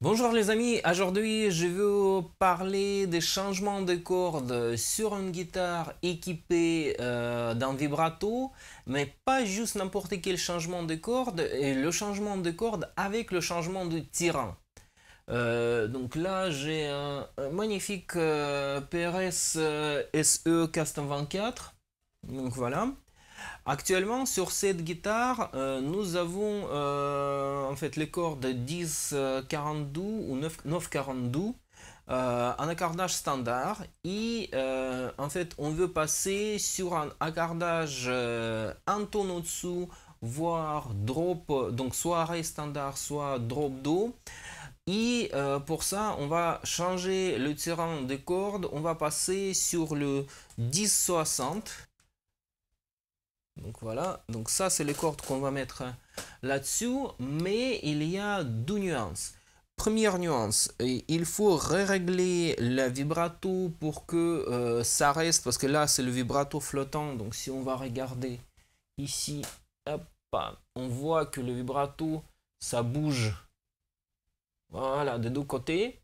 Bonjour les amis, aujourd'hui je vais parler des changements de cordes sur une guitare équipée euh, d'un vibrato, mais pas juste n'importe quel changement de cordes et le changement de cordes avec le changement de tirant. Euh, donc là j'ai un, magnifique PRS SE Custom 24, donc voilà. Actuellement, sur cette guitare, euh, nous avons euh, en fait les cordes 10 42 euh, ou 9, 9 42, un accordage standard et en fait on veut passer sur un accordage un ton au-dessous, voire drop, donc soit arrêt standard, soit drop do. Et pour ça, on va changer le terrain des cordes, on va passer sur le 10-60 donc voilà, donc ça c'est les cordes qu'on va mettre là-dessus, mais il y a deux nuances. Première nuance, il faut régler le vibrato pour que euh, ça reste, parce que là c'est le vibrato flottant, donc si on va regarder ici, on voit que le vibrato ça bouge, voilà, des deux côtés.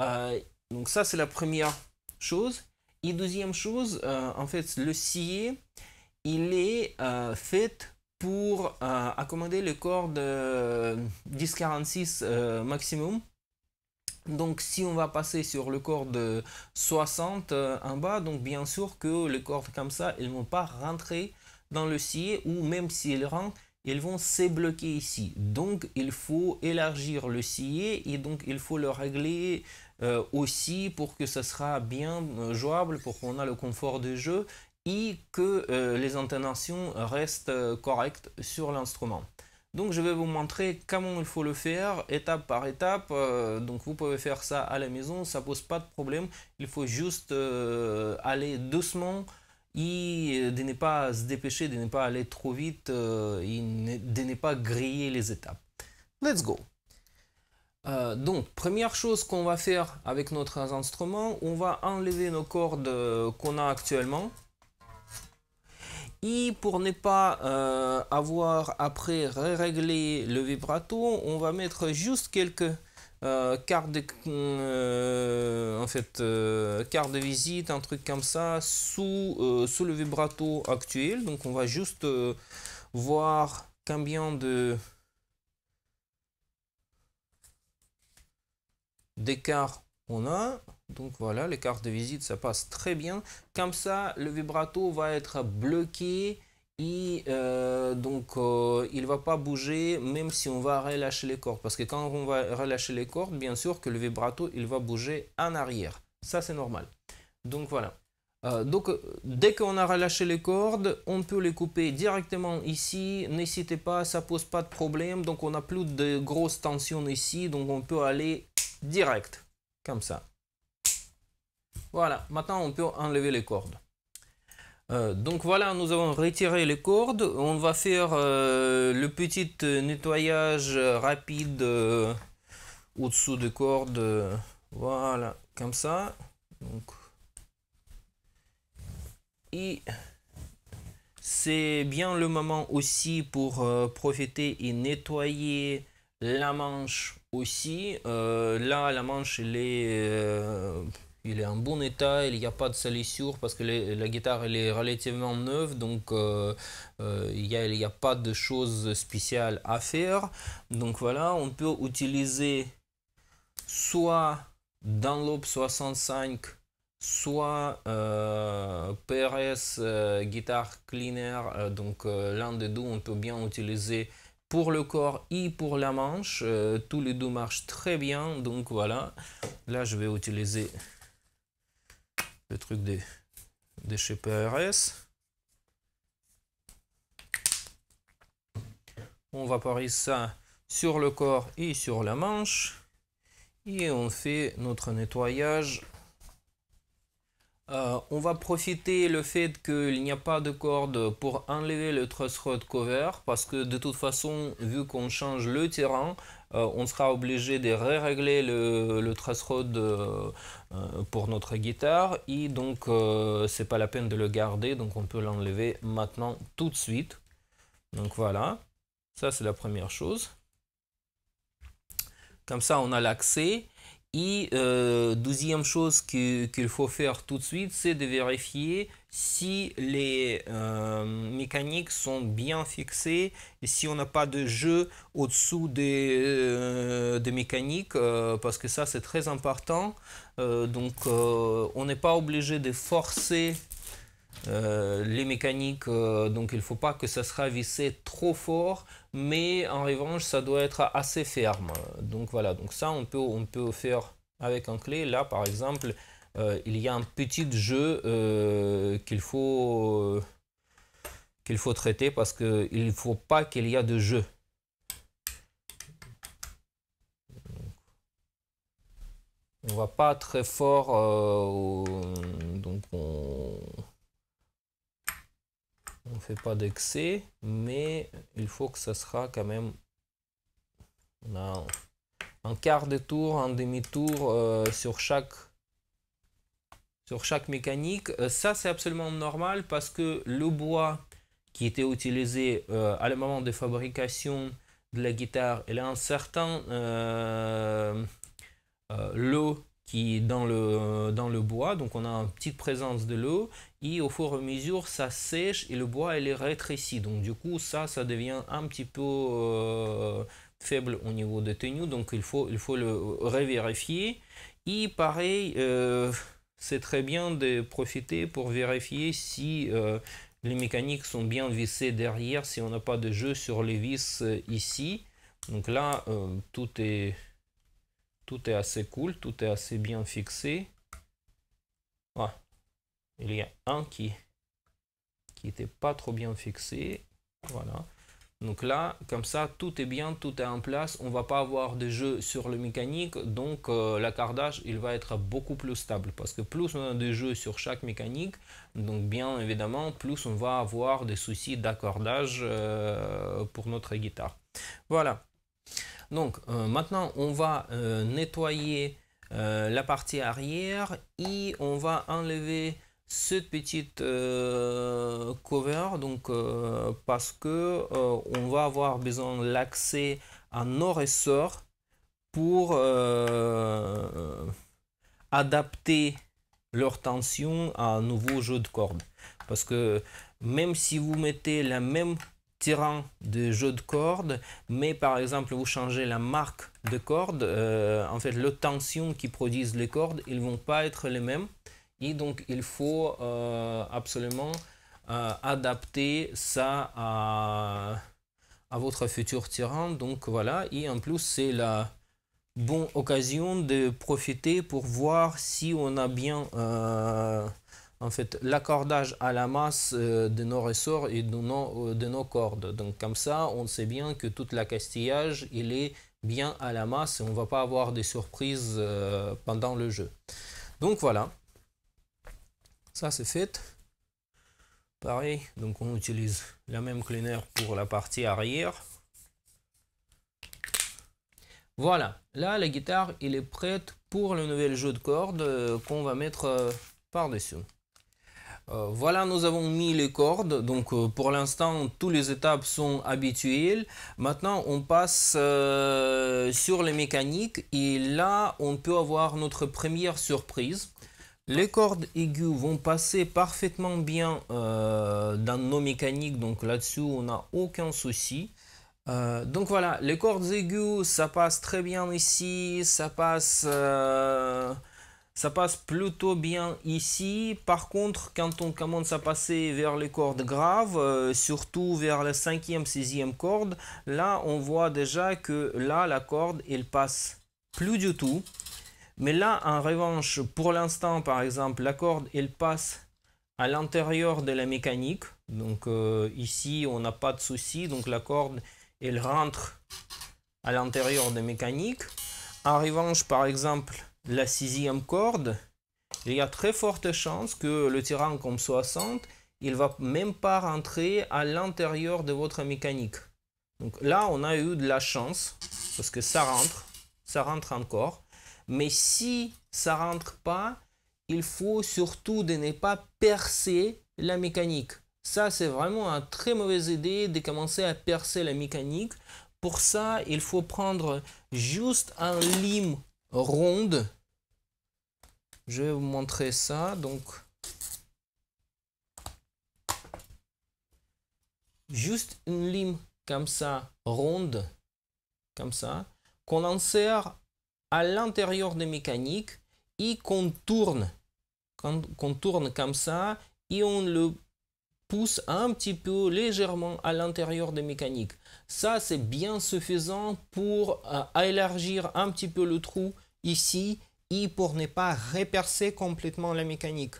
Euh, donc ça c'est la première chose. Et deuxième chose, euh, en fait le scier, il est euh, fait pour euh, accommoder le corps de 1046 euh, maximum. Donc si on va passer sur le corps de 60 en bas, donc bien sûr que les cordes comme ça, ils ne vont pas rentrer dans le scié ou même s'ils rentrent, ils vont se bloquer ici. Donc il faut élargir le scié et donc il faut le régler aussi pour que ce sera bien jouable, pour qu'on a le confort de jeu et que euh, les intonations restent euh, correctes sur l'instrument. Donc je vais vous montrer comment il faut le faire étape par étape. Euh, donc vous pouvez faire ça à la maison, ça pose pas de problème. Il faut juste aller doucement et de ne pas se dépêcher, de ne pas aller trop vite et de ne pas griller les étapes. Let's go donc, première chose qu'on va faire avec notre instrument, on va enlever nos cordes qu'on a actuellement. Et pour ne pas euh, avoir après régler le vibrato, on va mettre juste quelques euh, cartes de, euh, en fait, cartes de visite, un truc comme ça, sous, sous le vibrato actuel. Donc on va juste voir combien de d'écart on a. Donc voilà, les cartes de visite, ça passe très bien. Comme ça, le vibrato va être bloqué et euh, donc il euh, il va pas bouger même si on va relâcher les cordes. Parce que quand on va relâcher les cordes, bien sûr que le vibrato, il va bouger en arrière. Ça, c'est normal. Donc voilà. Euh, donc dès qu'on a relâché les cordes, on peut les couper directement ici. N'hésitez pas, ça pose pas de problème. Donc on n'a plus de grosses tensions ici, donc on peut aller direct, comme ça. Voilà, maintenant on peut enlever les cordes. Euh, donc voilà, nous avons retiré les cordes. On va faire euh, le petit euh, nettoyage rapide au-dessous des cordes. Voilà, comme ça. Et c'est bien le moment aussi pour profiter et nettoyer la manche aussi. là, la manche, elle est il est en bon état, il n'y a pas de salissure parce que la guitare elle est relativement neuve, donc euh, euh, il n'y a, pas de choses spéciales à faire. Donc voilà, on peut utiliser soit Dunlop 65, soit euh, PRS Guitar Cleaner, donc l'un des deux on peut bien utiliser pour le corps et pour la manche. tous les deux marchent très bien, donc voilà. Là je vais utiliser truc des déchets PRS. On va vaporise ça sur le corps et sur la manche. Et on fait notre nettoyage euh, on va profiter le fait qu'il n'y a pas de corde pour enlever le truss rod cover parce que de toute façon vu qu'on change le terrain euh, on sera obligé de régler le, truss rod euh, pour notre guitare et donc c'est pas la peine de le garder donc on peut l'enlever maintenant tout de suite donc voilà ça c'est la première chose comme ça on a l'accès et euh, deuxième chose qu'il faut faire tout de suite, c'est de vérifier si les euh, mécaniques sont bien fixées et si on n'a pas de jeu au-dessous des, euh, des, mécaniques, euh, parce que ça c'est très important. donc on n'est pas obligé de forcer euh, les mécaniques, euh, donc il ne faut pas que ça sera vissé trop fort, mais en revanche, ça doit être assez ferme. Donc voilà, donc ça, on peut, on peut faire avec un clé. Là, par exemple, euh, il y a un petit jeu qu'il faut, qu'il faut traiter parce qu'il ne faut pas qu'il y ait de jeu. On va pas très fort, donc on, on fait pas d'excès, mais il faut que ce sera quand même un quart de tour, un demi-tour euh, sur chaque sur chaque mécanique. Euh, ça, c'est absolument normal parce que le bois qui était utilisé euh, à le moment de fabrication de la guitare, elle a un certain lot dans le, dans le bois, donc on a une petite présence de l'eau, et au fur et à mesure, ça sèche et le bois, elle est rétréci. Donc du coup, ça, ça devient un petit peu euh, faible au niveau de tenues donc il faut, il faut le revérifier. Et pareil, euh, c'est très bien de profiter pour vérifier si euh, les mécaniques sont bien vissées derrière, si on n'a pas de jeu sur les vis ici. Donc là, tout est tout est assez cool, tout est assez bien fixé. Ah, il y a un qui qui n'était pas trop bien fixé. Voilà. Donc là, comme ça, tout est bien, tout est en place. On va pas avoir de jeu sur le mécanique, donc euh, l'accordage, il va être beaucoup plus stable. Parce que plus on a de jeu sur chaque mécanique, donc bien évidemment, plus on va avoir des soucis d'accordage euh, pour notre guitare. Voilà. Donc euh, maintenant, on va euh, nettoyer euh, la partie arrière et on va enlever cette petite cover donc parce que on va avoir besoin de l'accès à nos ressorts pour adapter leur tension à un nouveau jeu de cordes parce que même si vous mettez la même tirant de jeu de cordes, mais par exemple vous changez la marque de cordes, euh, en fait le tension qui produisent les cordes, ils vont pas être les mêmes, et donc il faut euh, absolument euh, adapter ça à, à, votre futur tirant Donc voilà, et en plus c'est la bonne occasion de profiter pour voir si on a bien en fait, l'accordage à la masse euh, de nos ressorts et de nos, euh, de nos cordes. Donc comme ça, on sait bien que tout l'accastillage, il est bien à la masse et on ne va pas avoir des surprises euh, pendant le jeu. Donc voilà, ça c'est fait. Pareil, donc on utilise la même cleaner pour la partie arrière. Voilà, là la guitare, il est prête pour le nouvel jeu de cordes qu'on va mettre par-dessus. Euh, voilà, nous avons mis les cordes. Donc, euh, pour l'instant, toutes les étapes sont habituelles. Maintenant, on passe euh, sur les mécaniques. Et là, on peut avoir notre première surprise. Les cordes aiguës vont passer parfaitement bien dans nos mécaniques. Donc, là-dessus, on n'a aucun souci. donc voilà, les cordes aiguës, ça passe très bien ici, ça passe ça passe plutôt bien ici. Par contre, quand on commence à passer vers les cordes graves, euh, surtout vers la cinquième, sixième corde, là, on voit déjà que là, la corde, elle passe plus du tout. Mais là, en revanche, pour l'instant, par exemple, la corde, elle passe à l'intérieur de la mécanique. Donc euh, ici, on n'a pas de souci. Donc la corde, elle rentre à l'intérieur de mécanique. En revanche, par exemple, la sixième corde, il y a très forte chance que le tirant comme 60, il va même pas rentrer à l'intérieur de votre mécanique. Donc là, on a eu de la chance, parce que ça rentre, ça rentre encore. Mais si ça rentre pas, il faut surtout de ne pas percer la mécanique. Ça, c'est vraiment une très mauvaise idée de commencer à percer la mécanique. Pour ça, il faut prendre juste un lime ronde. Je vais vous montrer ça. Donc, juste une lime comme ça, ronde, comme ça, qu'on insère à l'intérieur des mécaniques et qu'on tourne, qu'on tourne comme ça et on le pousse un petit peu légèrement à l'intérieur des mécaniques. Ça, c'est bien suffisant pour euh, élargir un petit peu le trou ici et pour ne pas repercer complètement la mécanique.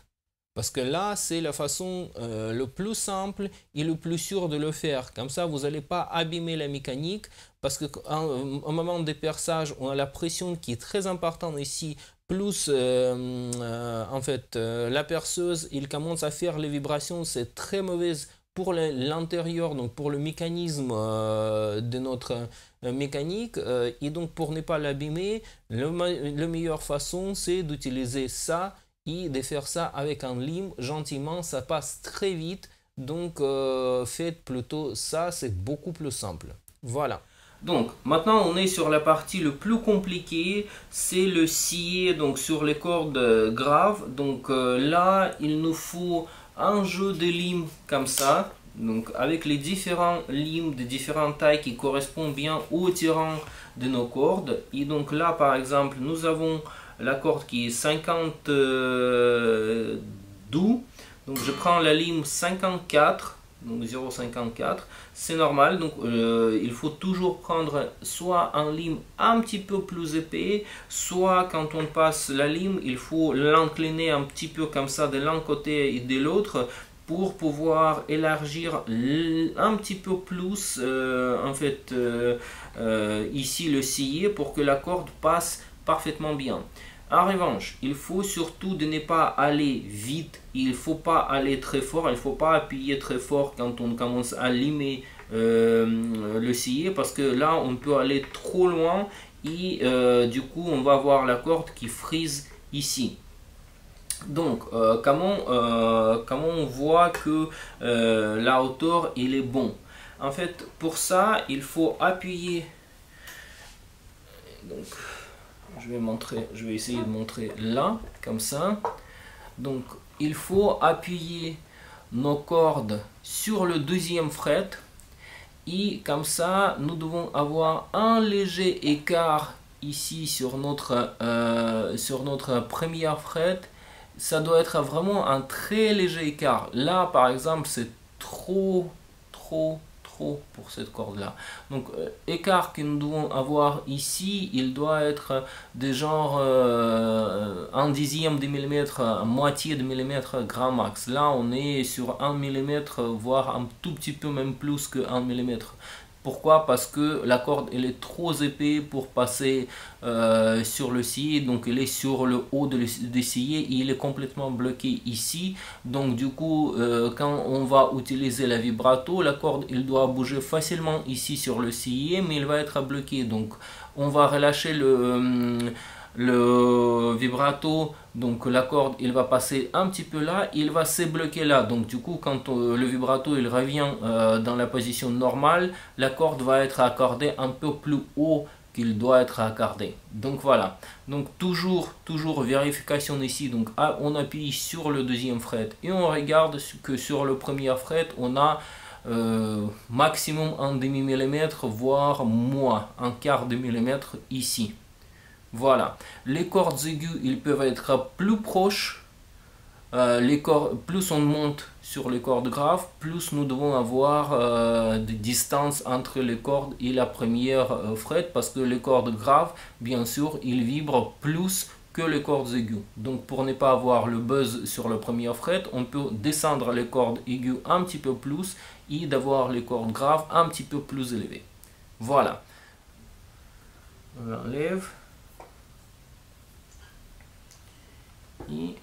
Parce que là, c'est la façon euh, le plus simple et le plus sûr de le faire. Comme ça, vous n'allez pas abîmer la mécanique. Parce qu'au euh, moment des perçages, on a la pression qui est très importante ici. Plus, euh, en fait, la perceuse, il commence à faire les vibrations. C'est très mauvaise pour l'intérieur, donc pour le mécanisme euh, de notre euh, mécanique, euh, et donc pour ne pas l'abîmer, la meilleure façon c'est d'utiliser ça et de faire ça avec un lime gentiment, ça passe très vite, donc faites plutôt ça, c'est beaucoup plus simple. Voilà. Donc maintenant on est sur la partie le plus compliquée, c'est le scier donc sur les cordes graves. Donc là il nous faut un jeu de limes comme ça, donc avec les différents limes de différentes tailles qui correspondent bien au tirant de nos cordes. Et donc là, par exemple, nous avons la corde qui est 50 euh, Donc je prends la lime 54 0,54. C'est normal, donc euh, il faut toujours prendre soit un lime un petit peu plus épais, soit quand on passe la lime, il faut l'incliner un petit peu comme ça de l'un côté et de l'autre pour pouvoir élargir un petit peu plus euh, en fait euh, ici le scié pour que la corde passe parfaitement bien. En revanche, il faut surtout de ne pas aller vite, il ne faut pas aller très fort, il ne faut pas appuyer très fort quand on commence à limer euh, le sillet parce que là on peut aller trop loin et euh, du coup on va avoir la corde qui frise ici. Donc, euh, comment, comment, on voit que la hauteur il est bon En fait, pour ça, il faut appuyer. Donc, je vais montrer, je vais essayer de montrer là, comme ça. Donc, il faut appuyer nos cordes sur le deuxième fret. Et comme ça, nous devons avoir un léger écart ici sur notre, euh, sur notre première fret. Ça doit être vraiment un très léger écart. Là, par exemple, c'est trop, trop pour cette corde-là. Donc euh, écart que nous devons avoir ici, il doit être de genre euh, un dixième de millimètre, moitié de millimètre grand max. Là, on est sur un millimètre, voire un tout petit peu même plus que un millimètre. Pourquoi Parce que la corde elle est trop épais pour passer euh, sur le scié, donc elle est sur le haut de, du et il est complètement bloqué ici. Donc du coup, euh, quand on va utiliser la vibrato, la corde il doit bouger facilement ici sur le scié, mais elle va être bloquée. Donc on va relâcher le... Euh, le vibrato, donc la corde, il va passer un petit peu là, il va se bloquer là. Donc du coup, quand euh, le vibrato il revient euh, dans la position normale, la corde va être accordée un peu plus haut qu'il doit être accordé. Donc voilà. Donc toujours, toujours vérification ici. Donc ah, on appuie sur le deuxième fret et on regarde que sur le premier fret, on a euh, maximum un demi millimètre, voire moins un quart de millimètre ici. Voilà. Les cordes aiguës, ils peuvent être plus proches. Euh, plus on monte sur les cordes graves, plus nous devons avoir euh, de distance entre les cordes et la première euh, frette, parce que les cordes graves, bien sûr, ils vibrent plus que les cordes aiguës. Donc pour ne pas avoir le buzz sur la première frette, on peut descendre les cordes aiguës un petit peu plus et d'avoir les cordes graves un petit peu plus élevées. Voilà. On enlève. vous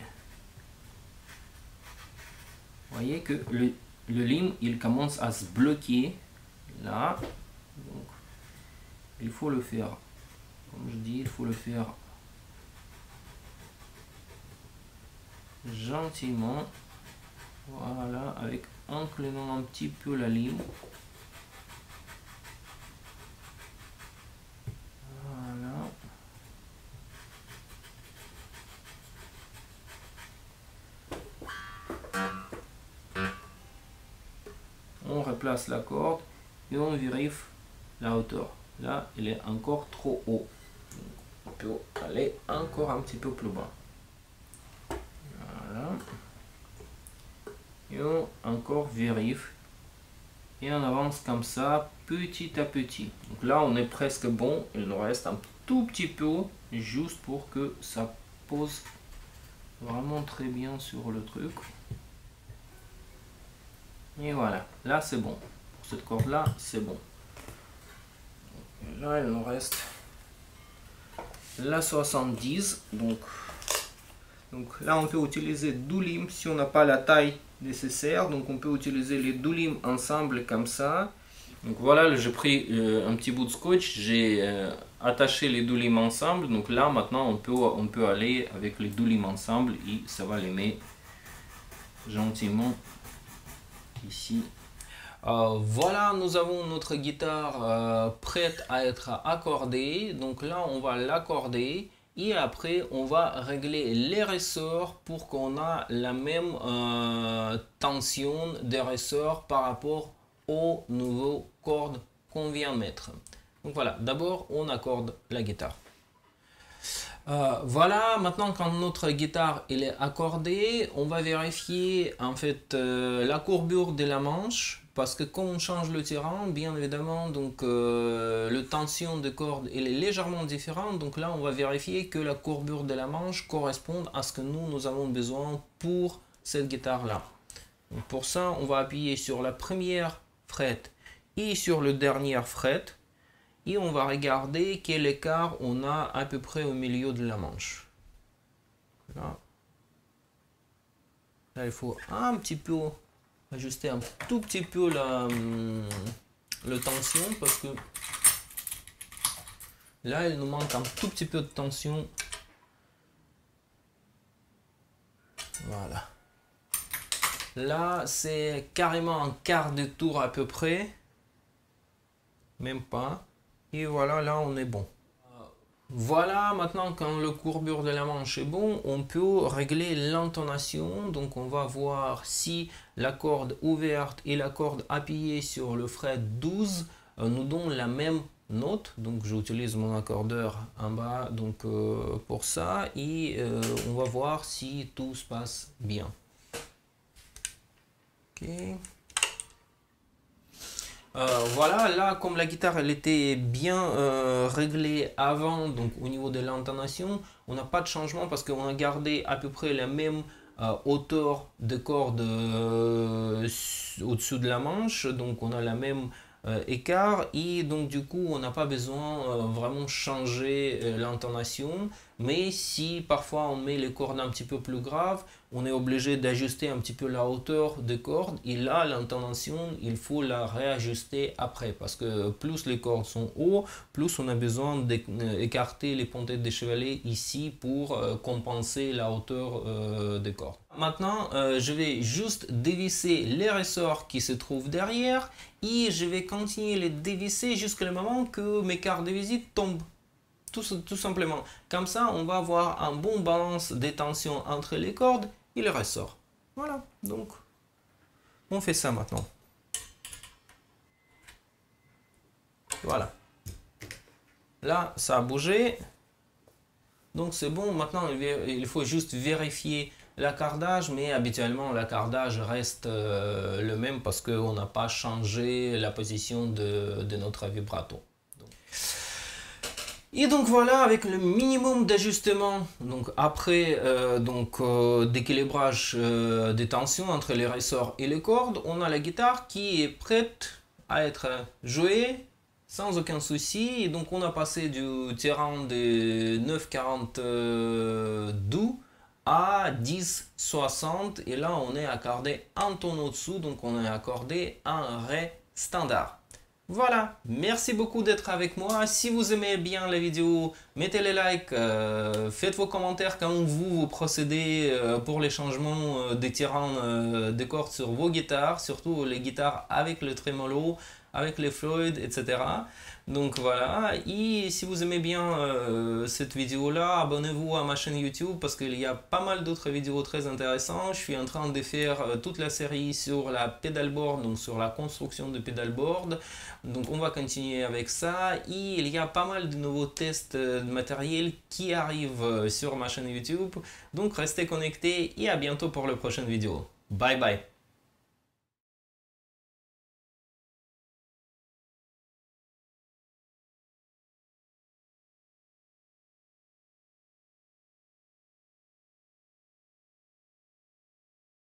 voyez que le, le il commence à se bloquer là. Donc, il faut le faire. Comme je dis, il faut le faire gentiment. Voilà, avec inclinant un petit peu la ligne. la corde et on vérifie la hauteur. Là, il est encore trop haut. on peut aller encore un petit peu plus bas. Voilà. Et on encore vérifie. Et on avance comme ça, petit à petit. Donc là, on est presque bon. Il nous reste un tout petit peu, juste pour que ça pose vraiment très bien sur le truc. Et voilà, là c'est bon. Pour cette corde là, c'est bon. là, il nous reste la 70. Donc, donc là, on peut utiliser 12 limes si on n'a pas la taille nécessaire. Donc on peut utiliser les 12 limes ensemble comme ça. Donc voilà, j'ai pris euh, un petit bout de scotch, j'ai euh, attaché les deux limes ensemble. Donc là, maintenant, on peut, on peut aller avec les dolim limes ensemble et ça va les mettre gentiment ici. Euh, voilà, nous avons notre guitare euh, prête à être accordée. Donc là, on va l'accorder et après, on va régler les ressorts pour qu'on a la même euh, tension des ressorts par rapport aux nouveaux cordes qu'on vient mettre. Donc voilà, d'abord, on accorde la guitare. Euh, voilà, maintenant quand notre guitare est accordée, on va vérifier en fait euh, la courbure de la manche parce que quand on change le tirant, bien évidemment, donc euh, le tension de cordes est légèrement différente. Donc là, on va vérifier que la courbure de la manche correspond à ce que nous nous avons besoin pour cette guitare là. pour ça, on va appuyer sur la première frette et sur le dernière frette et on va regarder quel écart on a à peu près au milieu de la manche. Là. il faut un petit peu ajuster un tout petit peu la, hum, la tension parce que là, il nous manque un tout petit peu de tension. Voilà. Là, c'est carrément un quart de tour à peu près. Même pas. Et voilà, là, on est bon. Voilà, maintenant quand le courbure de la manche est bon, on peut régler l'intonation. Donc on va voir si la corde ouverte et la corde appuyée sur le fret 12 euh, nous donnent la même note. Donc j'utilise mon accordeur en bas donc, euh, pour ça. Et euh, on va voir si tout se passe bien. Ok. Euh, voilà, là, comme la guitare, elle était bien euh, réglée avant, donc au niveau de l'intonation, on n'a pas de changement parce qu'on a gardé à peu près la même euh, hauteur de corde au-dessous de la manche, donc on a la même écart et donc du coup on n'a pas besoin vraiment changer l'intonation mais si parfois on met les cordes un petit peu plus graves on est obligé d'ajuster un petit peu la hauteur des cordes et là l'intention il faut la réajuster après parce que plus les cordes sont hautes plus on a besoin d'écarter les pontettes des chevalets ici pour euh, compenser la hauteur euh, des cordes. Maintenant euh, je vais juste dévisser les ressorts qui se trouvent derrière et je vais continuer les dévisser jusqu'à le moment que mes cartes de visite tombent. Tout, tout, simplement. Comme ça, on va avoir un bon balance des tensions entre les cordes il ressort. Voilà, donc on fait ça maintenant. Voilà. Là, ça a bougé. Donc c'est bon, maintenant il faut juste vérifier l'accardage, mais habituellement l'accardage reste euh, le même parce qu'on n'a pas changé la position de, notre vibrato. Donc. Et donc voilà, avec le minimum d'ajustement, après euh, donc euh, d'équilibrage euh, des tensions entre les ressorts et les cordes, on a la guitare qui est prête à être jouée sans aucun souci. Et donc on a passé du terrain de 9,42 à 10,60 et là on est accordé un ton au-dessous, donc on est accordé un ré standard. Voilà, merci beaucoup d'être avec moi. Si vous aimez bien la vidéo, mettez les likes, euh, faites vos commentaires quand vous procédez euh, pour les changements euh, des tirants des cordes sur vos guitares, surtout les guitares avec le tremolo avec les Freud, etc. Donc voilà, et si vous aimez bien euh, cette vidéo-là, abonnez-vous à ma chaîne YouTube parce qu'il y a pas mal d'autres vidéos très intéressantes. Je suis en train de faire euh, toute la série sur la pedalboard, donc sur la construction de pedalboard. Donc on va continuer avec ça. Et il y a pas mal de nouveaux tests euh, de matériel qui arrivent sur ma chaîne YouTube. Donc restez connectés et à bientôt pour la prochaine vidéo. Bye bye